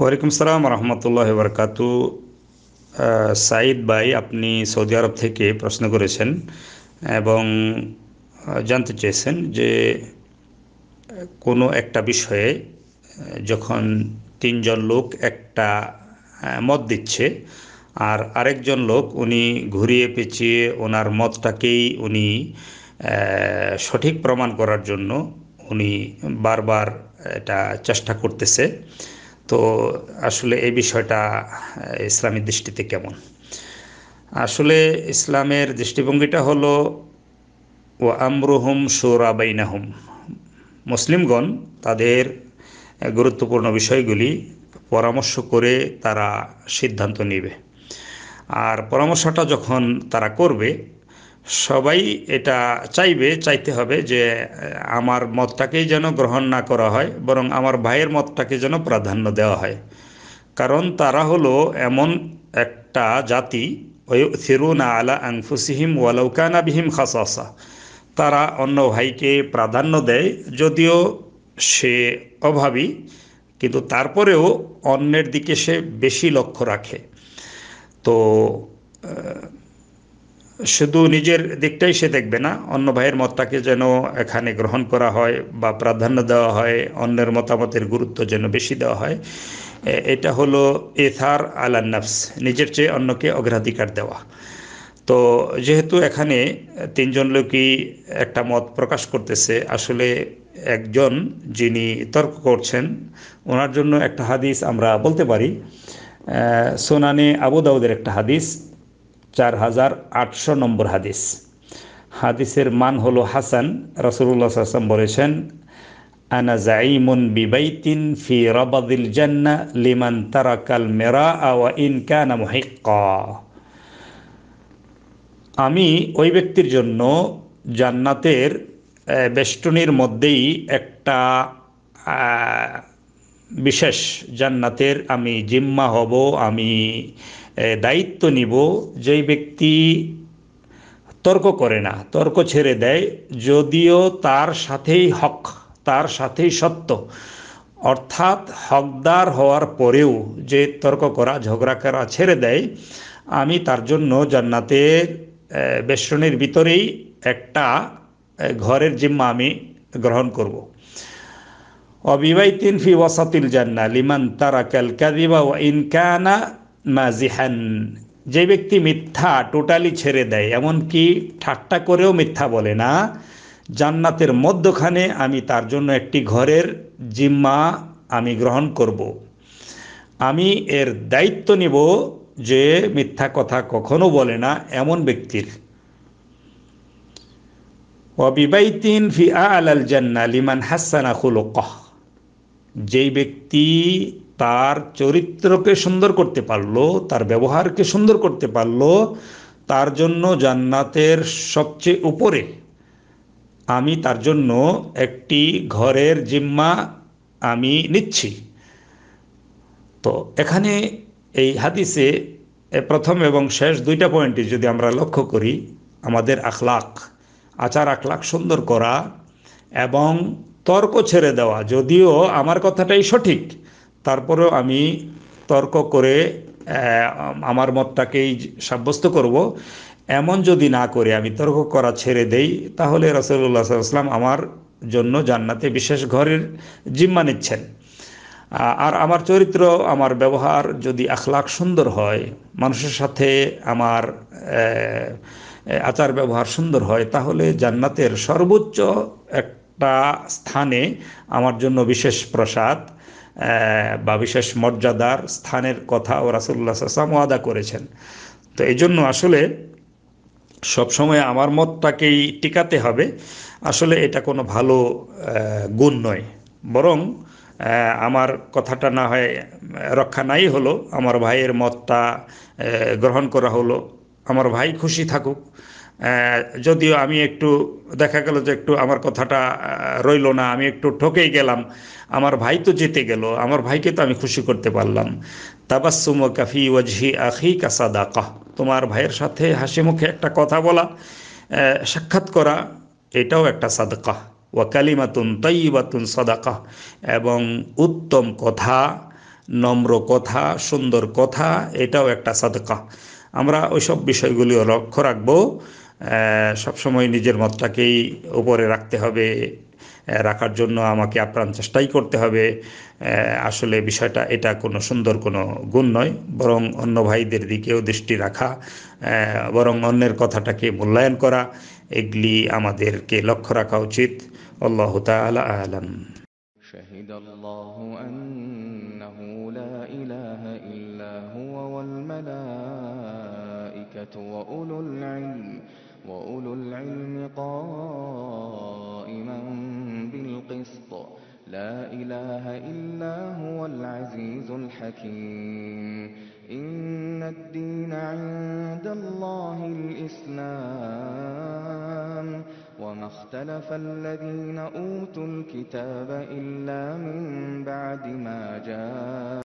ওয়ালাইকুম সালাম রহমতুল্লাহ বরকাতু সাইদ ভাই আপনি সৌদি আরব থেকে প্রশ্ন করেছেন এবং জানতে চেয়েছেন যে কোনো একটা বিষয়ে যখন তিনজন লোক একটা মত দিচ্ছে আর আরেকজন লোক উনি ঘুরিয়ে পেঁচিয়ে ওনার মতটাকেই উনি সঠিক প্রমাণ করার জন্য উনি বারবার এটা চেষ্টা করতেছে তো আসলে এই বিষয়টা ইসলামের দৃষ্টিতে কেমন আসলে ইসলামের দৃষ্টিভঙ্গিটা হলো ও আমরুহুম সুরাবাইনাহুম মুসলিমগণ তাদের গুরুত্বপূর্ণ বিষয়গুলি পরামর্শ করে তারা সিদ্ধান্ত নেবে আর পরামর্শটা যখন তারা করবে সবাই এটা চাইবে চাইতে হবে যে আমার মতটাকেই যেন গ্রহণ না করা হয় বরং আমার ভাইয়ের মতটাকে যেন প্রাধান্য দেওয়া হয় কারণ তারা হলো এমন একটা জাতি না আলা আংফুসিহিম ওয়ালৌকানা বিহিম খাসাসা তারা অন্য ভাইকে প্রাধান্য দেয় যদিও সে অভাবী কিন্তু তারপরেও অন্যের দিকে সে বেশি লক্ষ্য রাখে তো শুধু নিজের দিকটাই সে দেখবে না অন্য ভাইয়ের মতটাকে যেন এখানে গ্রহণ করা হয় বা প্রাধান্য দেওয়া হয় অন্যের মতামতের গুরুত্ব যেন বেশি দেওয়া হয় এটা হলো এথার আলান্নাফস নিজের চেয়ে অন্যকে অগ্রাধিকার দেওয়া তো যেহেতু এখানে তিনজন লোকই একটা মত প্রকাশ করতেছে আসলে একজন যিনি তর্ক করছেন ওনার জন্য একটা হাদিস আমরা বলতে পারি সোনানে আবু দাউদের একটা হাদিস চার হাজার আটশো নম্বর হাদিস হাদিসের মান হলো হাসান রাসুল্লাহ আসলাম বলেছেন আনা জাইমুন বিবাইতিন ফি রবাদিল জান্না লিমান তারাকাল মেরা আওয়া ইনকানা মুহিক্কা আমি ওই ব্যক্তির জন্য জান্নাতের বেষ্টনীর মধ্যেই একটা বিশেষ জান্নাতের আমি জিম্মা হব আমি দায়িত্ব নিব যেই ব্যক্তি তর্ক করে না তর্ক ছেড়ে দেয় যদিও তার সাথেই হক তার সাথেই সত্য অর্থাৎ হকদার হওয়ার পরেও যে তর্ক করা ঝগড়া করা ছেড়ে দেয় আমি তার জন্য জান্নাতের বেষ্টনের ভিতরেই একটা ঘরের জিম্মা আমি গ্রহণ করব অবিবাহিত ফি ওয়াসাতিল জান্না লিমান তারা ক্যালকাদিবা ইনকানা মাজিহান যে ব্যক্তি মিথ্যা টোটালি ছেড়ে দেয় এমনকি ঠাট্টা করেও মিথ্যা বলে না জান্নাতের মধ্যখানে আমি তার জন্য একটি ঘরের জিম্মা আমি গ্রহণ করব। আমি এর দায়িত্ব নিব যে মিথ্যা কথা কখনো বলে না এমন ব্যক্তির অবিবাইতিন ফি আল জান্না লিমান হাসানা খুলক যেই ব্যক্তি তার চরিত্রকে সুন্দর করতে পারলো তার ব্যবহারকে সুন্দর করতে পারলো তার জন্য জান্নাতের সবচেয়ে উপরে আমি তার জন্য একটি ঘরের জিম্মা আমি নিচ্ছি তো এখানে এই হাদিসে প্রথম এবং শেষ দুইটা পয়েন্টে যদি আমরা লক্ষ্য করি আমাদের আখলাক আচার আখলাক সুন্দর করা এবং তর্ক ছেড়ে দেওয়া যদিও আমার কথাটাই সঠিক তারপরেও আমি তর্ক করে আমার মতটাকেই সাব্যস্ত করব এমন যদি না করে আমি তর্ক করা ছেড়ে দেই তাহলে রসুল্লাহ সাল্লাম আমার জন্য জান্নাতে বিশেষ ঘরের জিম্মা নিচ্ছেন আর আমার চরিত্র আমার ব্যবহার যদি আখলাখ সুন্দর হয় মানুষের সাথে আমার আচার ব্যবহার সুন্দর হয় তাহলে জান্নাতের সর্বোচ্চ একটা স্থানে আমার জন্য বিশেষ প্রসাদ বা বিশেষ মর্যাদার স্থানের কথা ও রাসুল্লাহ সাল্লাম ওয়াদা করেছেন তো এই জন্য আসলে সবসময় আমার মতটাকেই টিকাতে হবে আসলে এটা কোনো ভালো গুণ নয় বরং আমার কথাটা না হয় রক্ষা নাই হলো আমার ভাইয়ের মতটা গ্রহণ করা হলো আমার ভাই খুশি থাকুক যদিও আমি একটু দেখা গেল যে একটু আমার কথাটা রইল না আমি একটু ঠকেই গেলাম আমার ভাই তো জিতে গেল আমার ভাইকে তো আমি খুশি করতে পারলাম তাবাসুম কাফি ওয়াজহি আখি কাসাদা কাহ তোমার ভাইয়ের সাথে হাসি মুখে একটা কথা বলা সাক্ষাৎ করা এটাও একটা সাদকা ওয়াকালিমাতুন তৈবাতুন সাদাকা এবং উত্তম কথা নম্র কথা সুন্দর কথা এটাও একটা সাদকা আমরা ওইসব বিষয়গুলিও লক্ষ্য রাখবো সবসময় নিজের মতটাকেই উপরে রাখতে হবে রাখার জন্য আমাকে আপ্রাণ চেষ্টাই করতে হবে আসলে বিষয়টা এটা কোনো সুন্দর কোনো গুণ নয় বরং অন্য ভাইদের দিকেও দৃষ্টি রাখা বরং অন্যের কথাটাকে মূল্যায়ন করা এগুলি আমাদেরকে লক্ষ্য রাখা উচিত আল্লাহ আলম شهد الله أنه لا إله إلا هو والملائكة وأولو العلم وأولو العلم قائما بالقسط لا إله إلا هو العزيز الحكيم إن الدين عند الله الإسلام وما اختلف الذين أوتوا الكتاب إلا من بعد ما جاء